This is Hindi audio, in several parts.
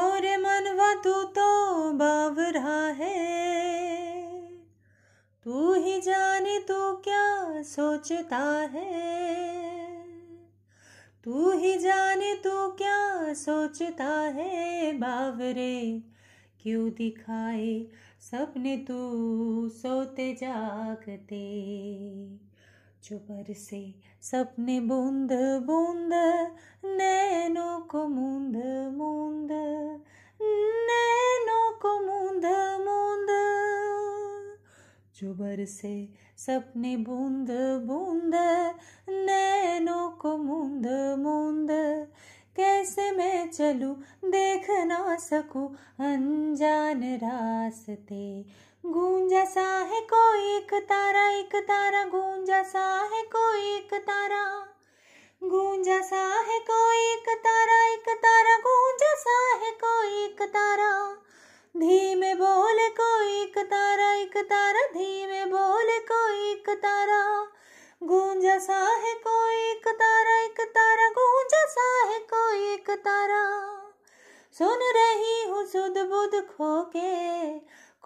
और मनवा तू तो बावरा है तू ही जाने तू क्या सोचता है तू ही जाने तू क्या सोचता है बावरे क्यों दिखाए सपने तू सोते जागते चुपर से सपने बूंद बूंद जो बरसे सपने बूंद बूंद नैनों को मूंद मूंद कैसे मैं चलूं देख ना सकूं अनजान रास्ते गूंजा सा है कोई एक तारा एक तारा गूंजा सा है कोई एक तारा गूंजा सा है कोई एक तारा एक तारा गूंजा सा है कोई एक तारा धीमे बोले कोई एक तारा तारा धीमे बोले कोई एक तारा गूंजा सा है कोई एक तारा एक तारा गूंजा सा है कोई एक तारा सुन रही हूँ सुध बुध खो के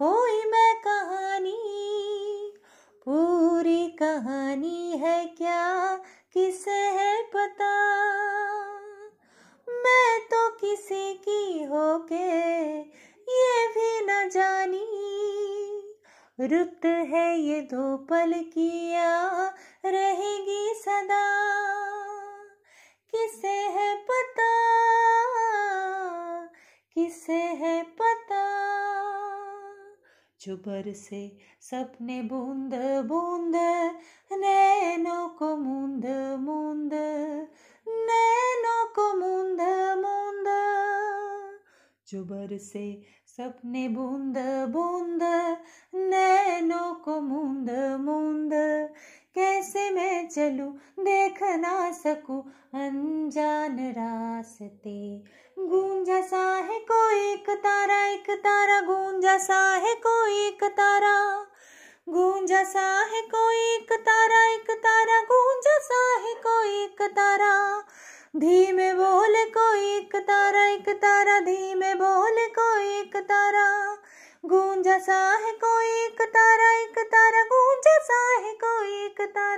कोई मैं कहानी पूरी कहानी है क्या किसे है पता रुत है ये दो पल किया रहेगी सदा किसे है पता किसे है पता जो से सपने बूंद बूंद नैनों को मूंद मूंद जो बरसे सपने बूंद बूंद नैनों को मूंद मूंद कैसे मैं चलूं देख ना सकूं अनजान रास्ते गूंजा सा है कोई एक तारा एक तारा गूंजा सा है कोई एक तारा गूंजा सा है कोई एक तारा एक तारा गूंजा सा है कोई एक तारा धीमे बोल कोई एक तारा एक तारा धीमे बोल कोई एक तारा गूंजा सा है कोई एक तारा एक तारा गूंजा सा है कोई एक तारा